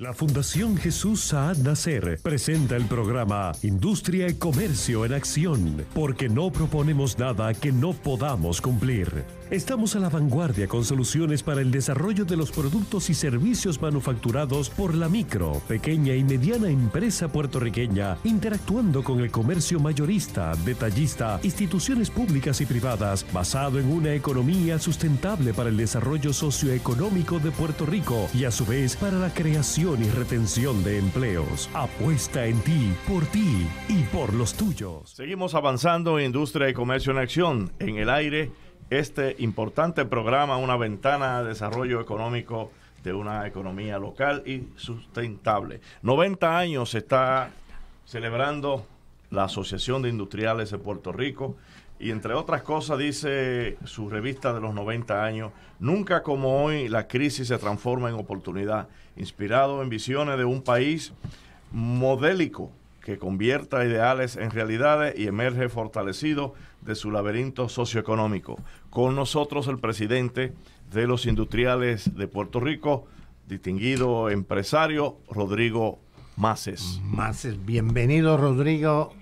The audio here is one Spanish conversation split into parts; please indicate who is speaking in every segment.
Speaker 1: La Fundación Jesús Saad Nacer presenta el programa Industria y Comercio en Acción, porque no proponemos nada que no podamos cumplir. Estamos a la vanguardia con soluciones para el desarrollo de los productos y servicios manufacturados por la micro, pequeña y mediana empresa puertorriqueña, interactuando con el comercio mayorista, detallista, instituciones públicas y privadas, basado en una economía sustentable para el desarrollo socioeconómico de Puerto Rico y a su vez para la creación y retención de empleos. Apuesta en ti, por ti y por los tuyos.
Speaker 2: Seguimos avanzando en Industria y Comercio en Acción. En el aire, este importante programa, una ventana de desarrollo económico de una economía local y sustentable. 90 años está celebrando la Asociación de Industriales de Puerto Rico, y entre otras cosas dice su revista de los 90 años, nunca como hoy la crisis se transforma en oportunidad, inspirado en visiones de un país modélico que convierta ideales en realidades y emerge fortalecido de su laberinto socioeconómico. Con nosotros el presidente de los industriales de Puerto Rico, distinguido empresario Rodrigo Maces.
Speaker 1: Maces, bienvenido Rodrigo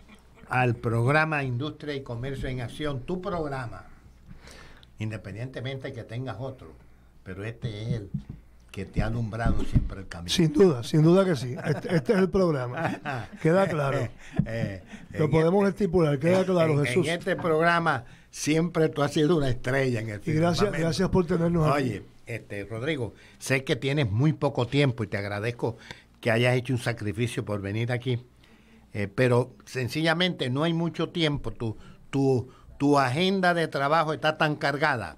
Speaker 1: al programa Industria y Comercio en Acción, tu programa, independientemente que tengas otro, pero este es el que te ha nombrado siempre el
Speaker 2: camino. Sin duda, sin duda que sí. Este, este es el programa. Queda claro. Eh, eh, Lo podemos este, estipular, queda claro, Jesús. En
Speaker 1: este programa siempre tú has sido una estrella en el este Y gracias, gracias por tenernos Oye, aquí. este Rodrigo, sé que tienes muy poco tiempo y te agradezco que hayas hecho un sacrificio por venir aquí eh, pero sencillamente no hay mucho tiempo. Tu, tu, tu agenda de trabajo está tan cargada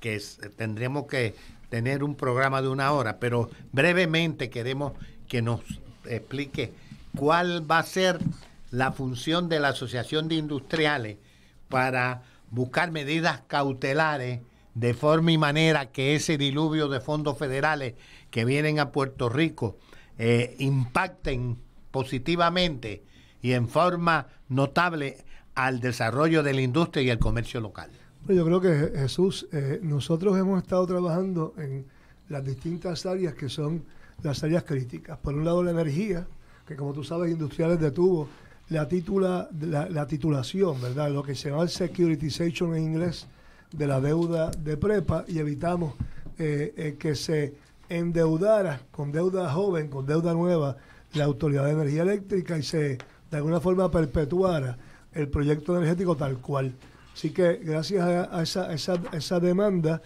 Speaker 1: que tendremos que tener un programa de una hora, pero brevemente queremos que nos explique cuál va a ser la función de la Asociación de Industriales para buscar medidas cautelares de forma y manera que ese diluvio de fondos federales que vienen a Puerto Rico eh, impacten positivamente y en forma notable al desarrollo de la industria y el comercio local.
Speaker 2: Pues yo creo que Jesús, eh, nosotros hemos estado trabajando en las distintas áreas que son las áreas críticas. Por un lado la energía, que como tú sabes, industriales detuvo, la, titula, la, titulación, ¿verdad? Lo que se llama el securitization en inglés de la deuda de prepa y evitamos eh, eh, que se endeudara con deuda joven, con deuda nueva, la Autoridad de Energía Eléctrica y se de alguna forma perpetuara el proyecto energético tal cual. Así que gracias a, esa, esa, demanda,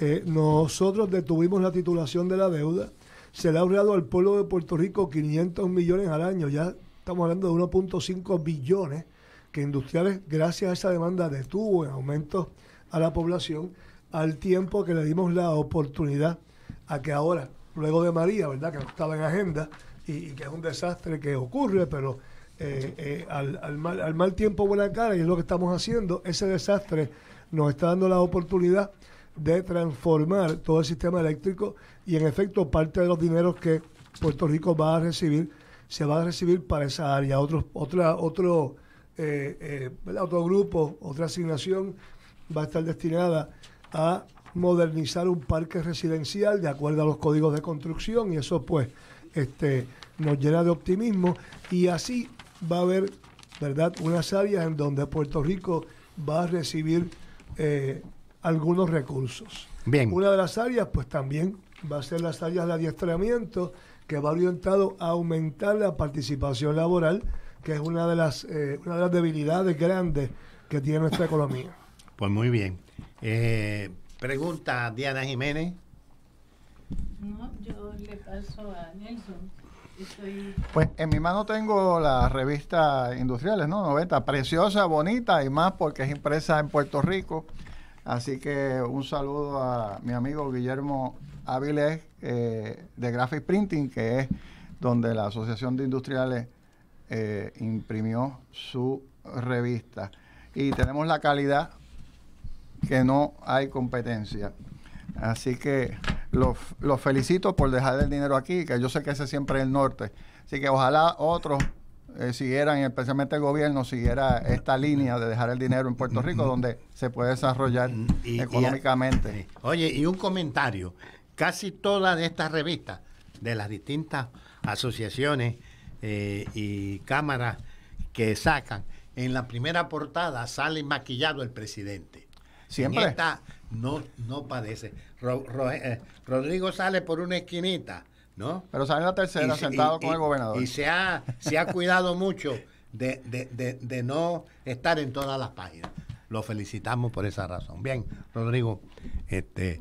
Speaker 2: eh, nosotros detuvimos la titulación de la deuda. Se le ha ahorrado al pueblo de Puerto Rico 500 millones al año. Ya estamos hablando de 1.5 billones que industriales, gracias a esa demanda, detuvo en aumento a la población al tiempo que le dimos la oportunidad a que ahora, luego de María, ¿verdad? Que no estaba en agenda y que es un desastre que ocurre, pero eh, eh, al, mal, tiempo buena cara y es lo que estamos haciendo, ese desastre nos está dando la oportunidad de transformar todo el sistema eléctrico y en efecto parte de los dineros que Puerto Rico va a recibir se va a recibir para esa área, otros, otra, otro, eh, otro grupo, otra asignación va a estar destinada a modernizar un parque residencial de acuerdo a los códigos de construcción y eso pues este nos llena de optimismo y así va a haber, ¿verdad?, unas áreas en donde Puerto Rico va a recibir eh, algunos recursos. Bien. Una de las áreas, pues también va a ser las áreas de adiestramiento, que va orientado a aumentar la participación laboral, que es una de las, eh, una de las debilidades grandes que tiene nuestra economía.
Speaker 1: Pues muy bien. Eh, pregunta Diana Jiménez. No, yo le paso a Nelson. Pues en mi mano tengo la revista Industriales, ¿no? 90, preciosa, bonita y más porque es impresa en Puerto Rico. Así que un saludo a mi amigo Guillermo Áviles eh, de Graphic Printing, que es donde la Asociación de Industriales eh, imprimió su revista. Y tenemos la calidad que no hay competencia. Así que los, felicito por dejar el dinero aquí, que yo sé que ese siempre es el norte. Así que ojalá otros eh, siguieran, especialmente el gobierno, siguiera esta línea de dejar el dinero en Puerto Rico, donde se puede desarrollar económicamente. oye, y un comentario. Casi todas estas revistas de las distintas asociaciones eh, y cámaras que sacan, en la primera portada sale maquillado el presidente. Siempre. está no, no padece. Eh, eh, Rodrigo sale por una esquinita, ¿no? Pero sale la tercera sentado con el gobernador. Y se ha, se ha cuidado mucho de, no estar en todas las páginas. Lo felicitamos por esa razón. Bien, Rodrigo, este...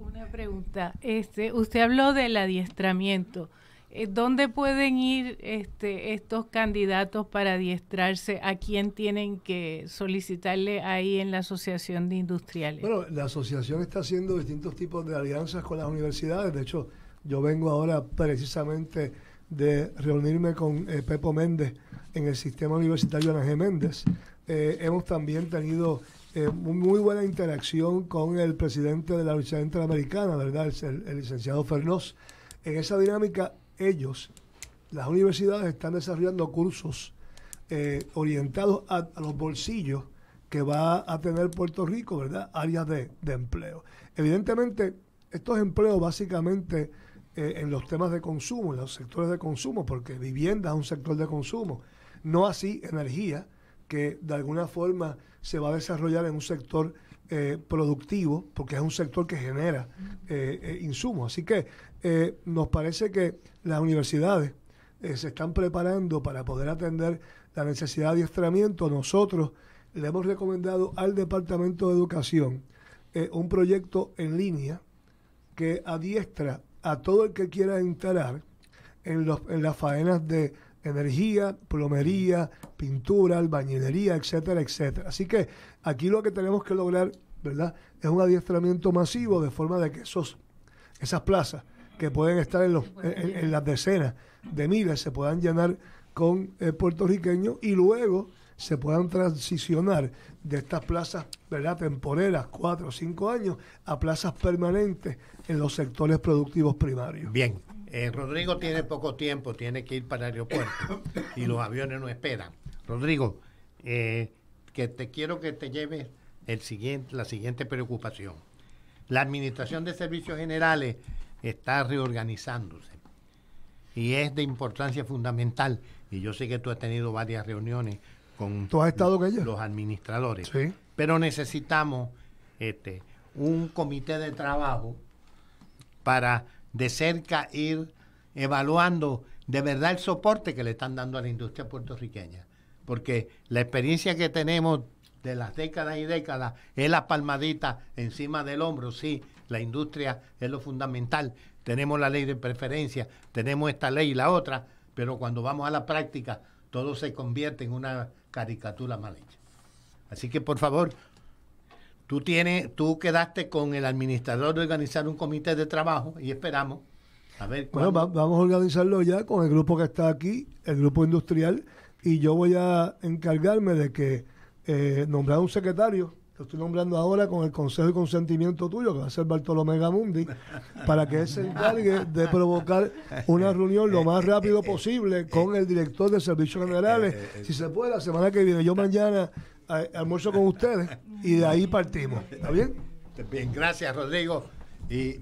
Speaker 1: Una, una pregunta. Este, usted habló del adiestramiento. Eh, ¿Dónde pueden ir este, estos candidatos para adiestrarse? ¿A quién tienen que solicitarle ahí en la Asociación de Industriales?
Speaker 2: Bueno, la asociación está haciendo distintos tipos de alianzas con las universidades. De hecho, yo vengo ahora precisamente de reunirme con eh, Pepo Méndez en el sistema universitario Ana G. Méndez. Eh, hemos también tenido muy buena interacción con el presidente de la Universidad Interamericana, ¿verdad? El, el licenciado Fernós. En esa dinámica ellos, las universidades están desarrollando cursos eh, orientados a, los bolsillos que va a tener Puerto Rico, ¿verdad? Áreas de, empleo. Evidentemente, estos empleos básicamente eh, en los temas de consumo, en los sectores de consumo, porque vivienda es un sector de consumo, no así energía, que de alguna forma se va a desarrollar en un sector eh, productivo, porque es un sector que genera eh, eh, insumos. Así que nos parece que las universidades se están preparando para poder atender la necesidad de adiestramiento. Nosotros le hemos recomendado al Departamento de Educación un proyecto en línea que adiestra a todo el que quiera entrar en, en las faenas de energía, plomería, pintura, albañilería, etcétera, etcétera. Así que aquí lo que tenemos que lograr, ¿verdad? Es un adiestramiento masivo de forma de que esos, esas plazas que pueden estar en, las decenas de miles se puedan llenar con eh, puertorriqueños y luego se puedan transicionar de estas plazas, ¿verdad?, temporeras, cuatro o cinco años, a plazas permanentes en los sectores productivos primarios. Bien,
Speaker 1: eh, Rodrigo tiene poco tiempo, tiene que ir para el aeropuerto y los aviones no esperan. Rodrigo, eh, que te quiero que te lleves el siguiente, la siguiente preocupación. La Administración de Servicios Generales está reorganizándose y es de importancia fundamental. Y yo sé que tú has tenido varias reuniones con los, los administradores, sí. pero necesitamos este, un comité de trabajo para de cerca ir evaluando de verdad el soporte que le están dando a la industria puertorriqueña. Porque la experiencia que tenemos de las décadas y décadas es la palmadita encima del hombro, sí, la industria es lo fundamental. Tenemos la ley de preferencia, tenemos esta ley y la otra, pero cuando vamos a la práctica todo se convierte en una caricatura mal hecha. Así que por favor, Tú, tienes, tú quedaste con el administrador de organizar un comité de trabajo y esperamos. A ver, bueno,
Speaker 2: vamos a organizarlo ya con el grupo que está aquí, el grupo industrial, y yo voy a encargarme de que eh, nombrar un secretario lo estoy nombrando ahora con el consejo de consentimiento tuyo, que va a ser Bartolomé Gamundi, para que él se encargue de provocar una reunión lo más rápido posible con el director de Servicios Generales. Eh, eh, eh. Si se puede, la semana que viene, yo mañana almuerzo con ustedes y de ahí partimos. ¿Está bien?
Speaker 1: Bien, gracias Rodrigo. Y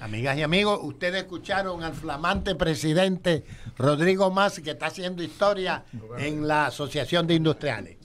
Speaker 2: Amigas y amigos,
Speaker 1: ustedes escucharon al flamante presidente Rodrigo más que está haciendo historia en la Asociación de Industriales.